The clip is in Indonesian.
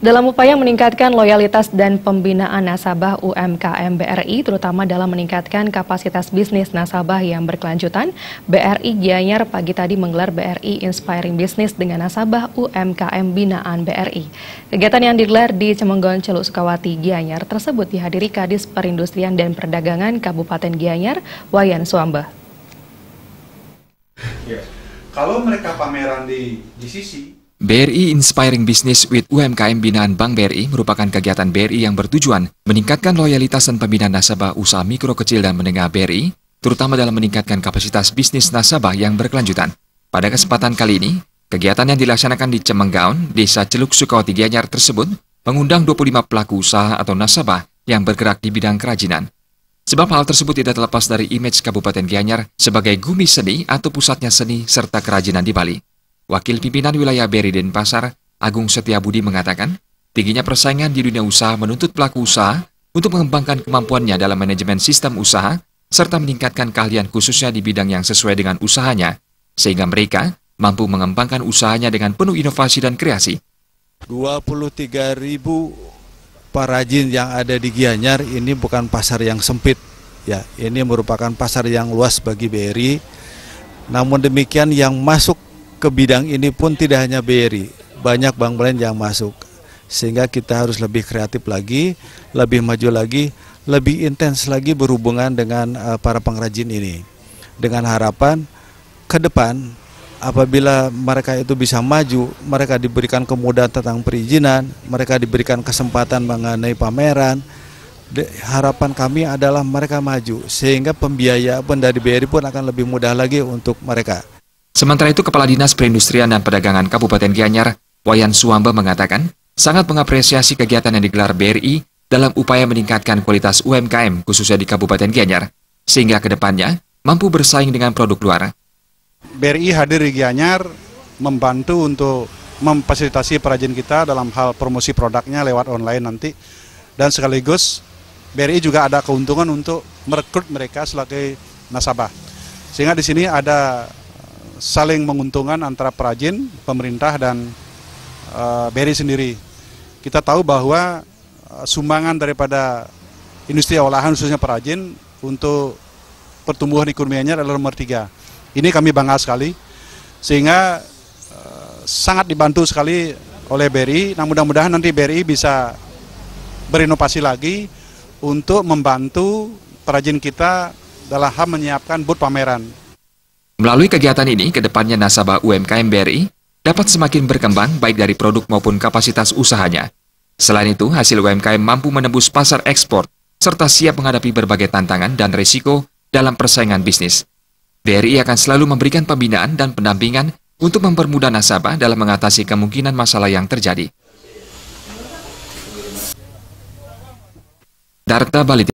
Dalam upaya meningkatkan loyalitas dan pembinaan nasabah UMKM BRI, terutama dalam meningkatkan kapasitas bisnis nasabah yang berkelanjutan, BRI Gianyar pagi tadi menggelar BRI Inspiring Business dengan nasabah UMKM binaan BRI. Kegiatan yang digelar di Cemenggon Celuk Sukawati Gianyar tersebut dihadiri Kadis Perindustrian dan Perdagangan Kabupaten Gianyar, Wayan Suamba. Iya. Kalau mereka pameran di GCC, BRI Inspiring Business with UMKM Binaan Bank BRI merupakan kegiatan BRI yang bertujuan meningkatkan loyalitas dan pembinaan nasabah usaha mikro kecil dan menengah BRI, terutama dalam meningkatkan kapasitas bisnis nasabah yang berkelanjutan. Pada kesempatan kali ini, kegiatan yang dilaksanakan di Cemenggaon, Desa Celuk Sukawati Gianyar tersebut mengundang 25 pelaku usaha atau nasabah yang bergerak di bidang kerajinan. Sebab hal tersebut tidak terlepas dari image Kabupaten Gianyar sebagai gumi seni atau pusatnya seni serta kerajinan di Bali. Wakil Pimpinan Wilayah Beri Denpasar, Agung Setiabudi mengatakan, tingginya persaingan di dunia usaha menuntut pelaku usaha untuk mengembangkan kemampuannya dalam manajemen sistem usaha serta meningkatkan keahlian khususnya di bidang yang sesuai dengan usahanya, sehingga mereka mampu mengembangkan usahanya dengan penuh inovasi dan kreasi. 23 ribu parajin yang ada di Gianyar ini bukan pasar yang sempit, ya ini merupakan pasar yang luas bagi BRI. Namun demikian yang masuk ke bidang ini pun tidak hanya BRI, banyak bank lain yang masuk. Sehingga kita harus lebih kreatif lagi, lebih maju lagi, lebih intens lagi berhubungan dengan eh, para pengrajin ini. Dengan harapan ke depan apabila mereka itu bisa maju, mereka diberikan kemudahan tentang perizinan, mereka diberikan kesempatan mengenai pameran. harapan kami adalah mereka maju sehingga pembiayaan dari BRI pun akan lebih mudah lagi untuk mereka. Sementara itu, Kepala Dinas Perindustrian dan Perdagangan Kabupaten Gianyar, Wayan Suamba mengatakan, sangat mengapresiasi kegiatan yang digelar BRI dalam upaya meningkatkan kualitas UMKM khususnya di Kabupaten Gianyar, sehingga kedepannya mampu bersaing dengan produk luar. BRI hadir di Gianyar membantu untuk memfasilitasi perajin kita dalam hal promosi produknya lewat online nanti dan sekaligus BRI juga ada keuntungan untuk merekrut mereka sebagai nasabah. Sehingga di sini ada saling menguntungkan antara perajin, pemerintah dan uh, eh, BRI sendiri. Kita tahu bahwa eh, sumbangan daripada industri olahan khususnya perajin untuk pertumbuhan ekonominya adalah nomor tiga. Ini kami bangga sekali sehingga uh, sangat dibantu sekali oleh BRI. Nah mudah-mudahan nanti BRI bisa berinovasi lagi untuk membantu perajin kita dalam hal menyiapkan booth pameran. Melalui kegiatan ini, kedepannya nasabah UMKM BRI dapat semakin berkembang baik dari produk maupun kapasitas usahanya. Selain itu, hasil UMKM mampu menembus pasar ekspor serta siap menghadapi berbagai tantangan dan risiko dalam persaingan bisnis. BRI akan selalu memberikan pembinaan dan pendampingan untuk mempermudah nasabah dalam mengatasi kemungkinan masalah yang terjadi. Darta Balit